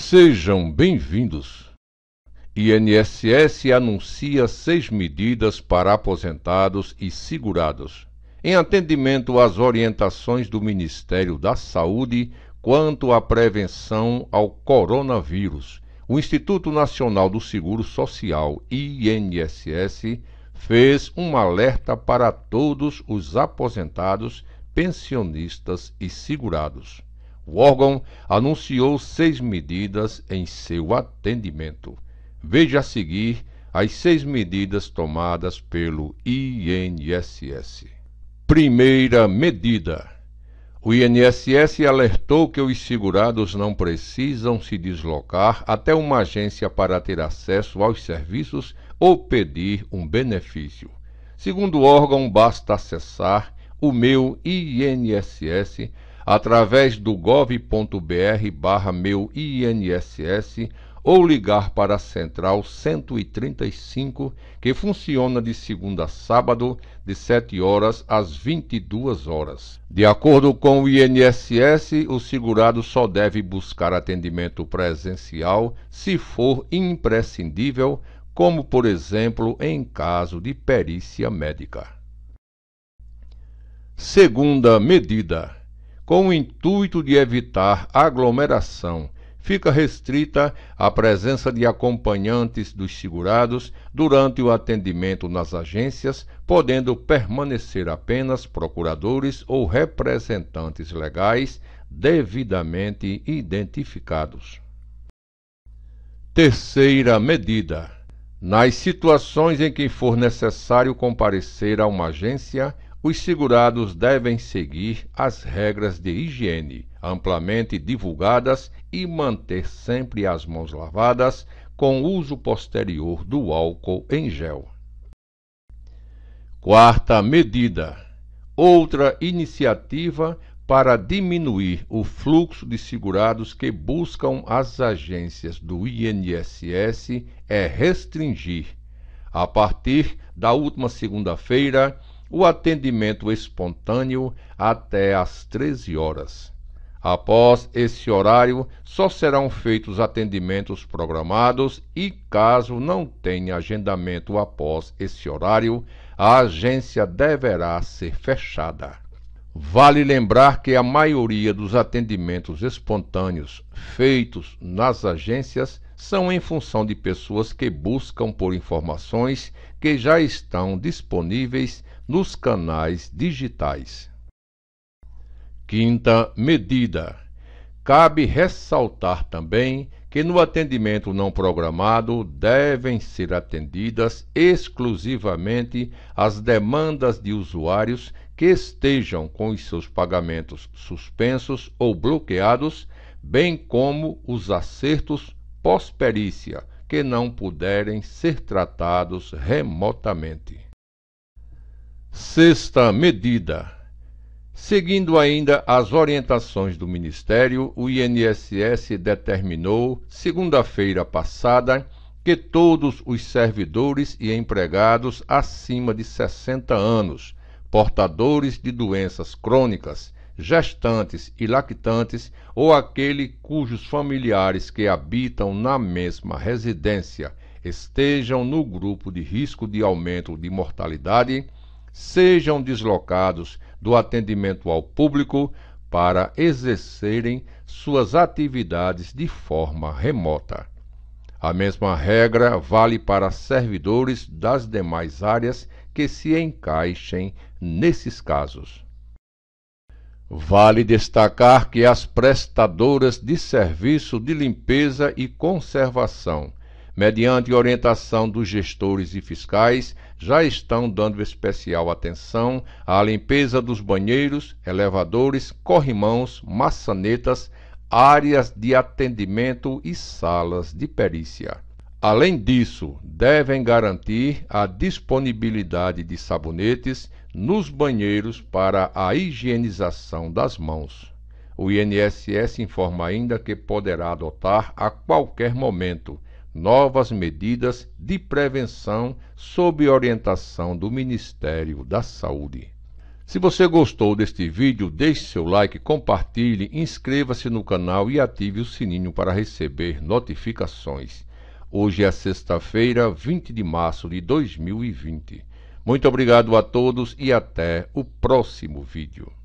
Sejam bem-vindos. INSS anuncia seis medidas para aposentados e segurados, em atendimento às orientações do Ministério da Saúde quanto à prevenção ao coronavírus. O Instituto Nacional do Seguro Social, INSS, fez um alerta para todos os aposentados, pensionistas e segurados. O órgão anunciou seis medidas em seu atendimento. Veja a seguir as seis medidas tomadas pelo INSS. Primeira medida: o INSS alertou que os segurados não precisam se deslocar até uma agência para ter acesso aos serviços ou pedir um benefício. Segundo o órgão, basta acessar o meu INSS através do gov.br barra meu INSS ou ligar para a Central 135, que funciona de segunda a sábado, de 7 horas às 22 horas. De acordo com o INSS, o segurado só deve buscar atendimento presencial se for imprescindível, como por exemplo em caso de perícia médica. Segunda medida com o intuito de evitar aglomeração. Fica restrita a presença de acompanhantes dos segurados durante o atendimento nas agências, podendo permanecer apenas procuradores ou representantes legais devidamente identificados. Terceira medida: nas situações em que for necessário comparecer a uma agência os segurados devem seguir as regras de higiene amplamente divulgadas e manter sempre as mãos lavadas com uso posterior do álcool em gel. Quarta medida: outra iniciativa para diminuir o fluxo de segurados que buscam as agências do INSS é restringir, a partir da última segunda-feira, o atendimento espontâneo até às 13 horas. Após esse horário, só serão feitos atendimentos programados e, caso não tenha agendamento após esse horário, a agência deverá ser fechada. Vale lembrar que a maioria dos atendimentos espontâneos feitos nas agências são em função de pessoas que buscam por informações que já estão disponíveis nos canais digitais. Quinta medida. Cabe ressaltar também que no atendimento não programado devem ser atendidas exclusivamente as demandas de usuários que estejam com os seus pagamentos suspensos ou bloqueados, bem como os acertos pós-perícia que não puderem ser tratados remotamente. Sexta medida. Seguindo ainda as orientações do Ministério, o INSS determinou, segunda-feira passada, que todos os servidores e empregados acima de 60 anos, portadores de doenças crônicas gestantes e lactantes ou aquele cujos familiares que habitam na mesma residência estejam no grupo de risco de aumento de mortalidade sejam deslocados do atendimento ao público para exercerem suas atividades de forma remota. A mesma regra vale para servidores das demais áreas que se encaixem nesses casos. Vale destacar que as prestadoras de serviço de limpeza e conservação, mediante orientação dos gestores e fiscais, já estão dando especial atenção à limpeza dos banheiros, elevadores, corrimãos, maçanetas, áreas de atendimento e salas de perícia. Além disso, devem garantir a disponibilidade de sabonetes, nos banheiros para a higienização das mãos. O INSS informa ainda que poderá adotar a qualquer momento novas medidas de prevenção sob orientação do Ministério da Saúde. Se você gostou deste vídeo, deixe seu like, compartilhe, inscreva-se no canal e ative o sininho para receber notificações. Hoje é sexta-feira, 20 de março de 2020. Muito obrigado a todos e até o próximo vídeo.